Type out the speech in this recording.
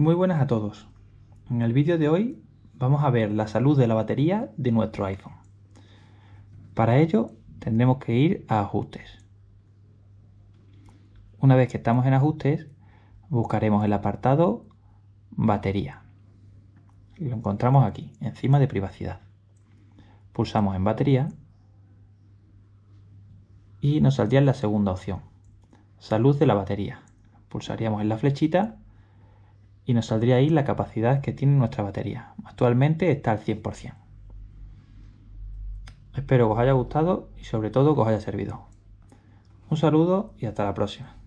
Muy buenas a todos. En el vídeo de hoy vamos a ver la salud de la batería de nuestro iPhone. Para ello tendremos que ir a ajustes. Una vez que estamos en ajustes, buscaremos el apartado batería. Lo encontramos aquí, encima de privacidad. Pulsamos en batería y nos saldría en la segunda opción, salud de la batería. Pulsaríamos en la flechita y nos saldría ahí la capacidad que tiene nuestra batería. Actualmente está al 100%. Espero que os haya gustado y sobre todo que os haya servido. Un saludo y hasta la próxima.